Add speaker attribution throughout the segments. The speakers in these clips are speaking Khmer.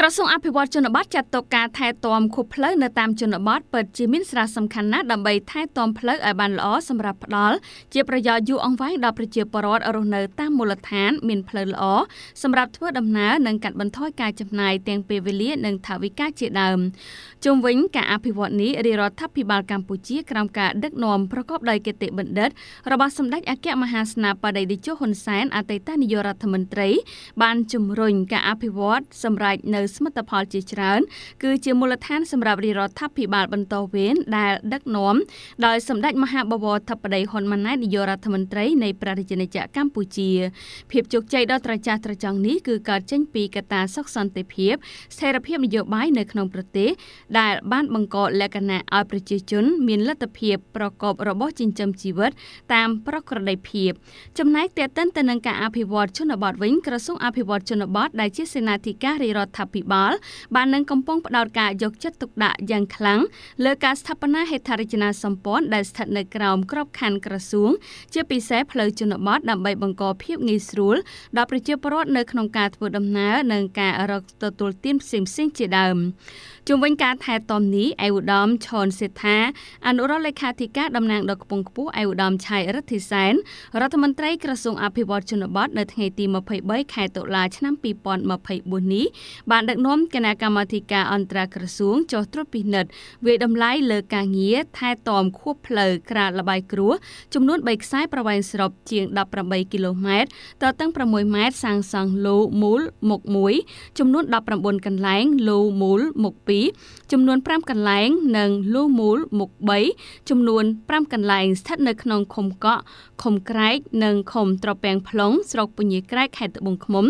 Speaker 1: ក្រសួងអភិវឌ្ឍជនបទចាត់ទុកការថែទាំខួបផ្លូវនៅតាមជនបទពិតជាមានសារៈសំខាន់ណាស់ដើម្បីថែទាំផ្លូវឲ្យបានល្អសម្រាប់ផ្ដល់ជាប្រយោជន៍យូរអង្វែងដល់ប្រជាពលរដ្ឋរស់នៅតាមមូលដ្ឋានមានផ្លូវល្អសម្រាប់ធ្វើដំណើរនិងកាត់បន្ថយការចំណាយទាំងពេលវេលានិងថវិកាជាដើមជុំវិញការអភិវឌ្ឍនេះរាជរដ្ឋាភិបាលកម្ពុជាក្រោមការដឹកនាំប្រកបដោយកិត្តិបណ្ឌិតរបស់សម្ដេចអគ្គមហាសេនាបតីតេជោហ៊ុនសែនអតីតនាយករដ្ឋមន្ត្រី បានជំរុញការអភិវឌ្ឍសម្រាប់នៅសមិទ្ធផលជាច្រើនគឺជាមូលដ្ឋានសម្រាប់រាជរដ្ឋាភិបាលបន្តវេនដែលដឹកនាំដោយសម្ដេចមហាបវរធិបតីហ៊ុនម៉ាណែតនាយករដ្ឋមន្ត្រីនៃប្រទេសជាតិកម្ពុជា ភាពជោគជ័យដ៏ត្រចះត្រចង់នេះគឺកើតចេញពីកត្តាសុខសន្តិភាពស្ថិរភាពនយោបាយនៅក្នុងប្រទេសដែលបានបង្កលក្ខណៈឲ្យប្រជាជនមានលទ្ធភាពប្រកបរបរចិញ្ចឹមជីវិតតាមប្រក្រតីភាពចំណែកតេតិនទៅនឹងការអភិវឌ្ឍជនបទវិញក្រសួងអភិវឌ្ឍជនបទដែលជាសេនាធិការរាជរដ្ឋាភិភិបាលបាននឹងកំពុងផ្តោតការយកចិត្តទុកដាក់យ៉ាងខ្លាំងលើការស្ថាបនាហេដ្ឋារចនាសម្ព័ន្ធដែលស្ថិតនៅក្រោមក្របខ័ណ្ឌក្រសួងជាពិសេសផ្លូវជនបទដើម្បីបង្កភាពងាយស្រួលដល់ប្រជាពលរដ្ឋនៅក្នុងការធ្វើដំណើរនិងការរកទទួលទានផ្សេងៗជាដើមជុំវិញការថែទាំនេះឯកឧត្តមឈុនសេដ្ឋាអនុរដ្ឋលេខាធិការតំណាងដល់គពងខ្ពស់ឯកឧត្តមឆៃរដ្ឋិសែនរដ្ឋមន្ត្រីក្រសួងអភិវឌ្ឍជនបទនៅថ្ងៃទី23ខែតុលាឆ្នាំ2024នេះបានដឹកនាំគណៈកម្មាធិការអន្តរក្រសួងចុះត្រួតពិនិត្យវិយតម្លៃលើការងារថែទាំខួបផ្លូវក្រាលលបាយគ្រោះចំនួន3ខ្សែប្រវែងស្របជាង18គីឡូម៉ែត្រតទាំង6ម៉ែត្រសាងសង់លូមូលមុខ1ចំនួន19កន្លែងលូមូលមុខ2ចំនួន5កន្លែងនិងលូមូលមុខ3ចំនួន5កន្លែងស្ថិតនៅក្នុងឃុំកក់ឃុំក្រែកនិងឃុំត្រពាំង plong ស្រុកពញាក្រែកខេត្តត្បូងឃ្មុំ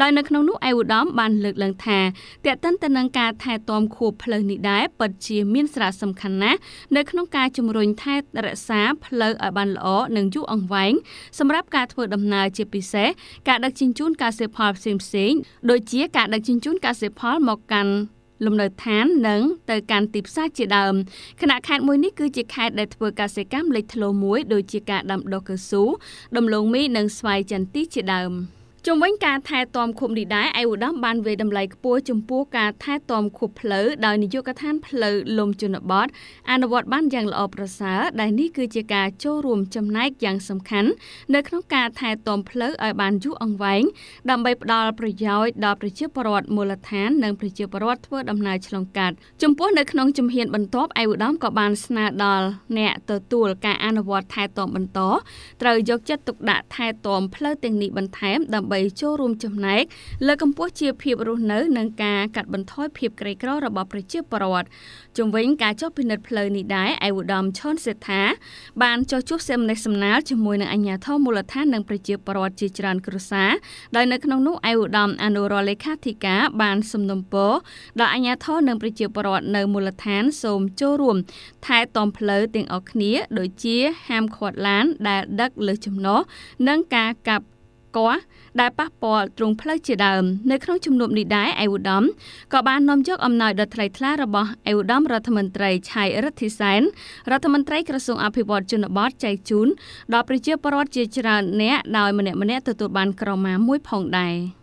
Speaker 1: ដោយនៅក្នុងនោះឯកឧត្តមបានលើកឡើងថាថាតេតិនទៅនឹងការថែទាំខួបផ្លូវនេះដែរពិតជាមានសារៈសំខាន់ណាស់នៅក្នុងការជំរុញថែរក្សាផ្លូវឲ្យបានល្អនិងយូរអង្វែងសម្រាប់ការធ្វើដំណើរជាពិសេសការដឹកជញ្ជូនកសិផលផ្សេងៗដូចជាការដឹកជញ្ជូនកសិផលមកកាន់លំនៅឋាននិងទៅកាន់ទីផ្សារជាដើមគណៈខេត្តមួយនេះគឺជាខេត្តដែលធ្វើកសិកម្មលេចធ្លោមួយដូចជាការដាំដុះកស៊ូដំឡូងមីនិងស្វាយចន្ទីជាដើម។ជុំវិញការថែទាំខូបនេះដែរឯឧត្តមបានវាយតម្លៃខ្ពស់ចំពោះការថែទាំខូបផ្លូវដោយនាយកដ្ឋានផ្លូវលំជនបទអនុវត្តបានយ៉ាងល្អប្រសើរដែលនេះគឺជាការចូលរួមចំណែកយ៉ាងសំខាន់នៅក្នុងការថែទាំផ្លូវឲ្យបានយូរអង្វែងដើម្បីផ្ដល់ប្រយោជន៍ដល់ប្រជាពលរដ្ឋមូលដ្ឋាននិងប្រជាពលរដ្ឋធ្វើដំណើរឆ្លងកាត់ចំពោះនៅក្នុងជំហានបន្ទាប់ឯឧត្តមក៏បានស្នើដល់អ្នកទទួលការអនុវត្តថែទាំបន្តត្រូវយកចិត្តទុកដាក់ថែទាំផ្លូវទាំងនេះបន្ថែមដើម្បីដើម្បីចូលរួមចំណែកលើកកម្ពស់ជីវភាពរស់នៅនិងការកាត់បន្ថយភាពក្រីក្ររបស់ប្រជាពលរដ្ឋជំវិញការចុះពិនិត្យផ្លូវនេះដែរឯកឧត្តមឈុនសេដ្ឋាបានចុះជួបសេមនេសំណាលជាមួយនឹងអាជ្ញាធរមូលដ្ឋាននិងប្រជាពលរដ្ឋជាច្រើនគ្រួសារដោយនៅក្នុងនោះឯកឧត្តមអនុរដ្ឋលេខាធិការ បានសំណូមពរដល់អាជ្ញាធរនិងប្រជាពលរដ្ឋនៅមូលដ្ឋាន សូមចូលរួមថែទាំផ្លូវទាំងអស់គ្នា ដូចជាហាមឃាត់ឡាន ដែលដឹកលើចំណោះនិងការកាប់គ័រដែលប៉ះពាល់ទ្រង់ផ្លូវជាដើមនៅក្នុងជំនុំនេះដែរអៃវុដាមក៏បាននាំយកអំណោយដ៏ថ្លៃថ្លារបស់អៃវុដាមរដ្ឋមន្ត្រីឆៃរិទ្ធីសែនរដ្ឋមន្ត្រីក្រសួងអភិវឌ្ឍជនបទចែកជូនដល់ប្រជាពលរដ្ឋជាច្រើនអ្នកដោយម្នាក់ៗទទួលបាន ក្រមាមួយផងដែរ។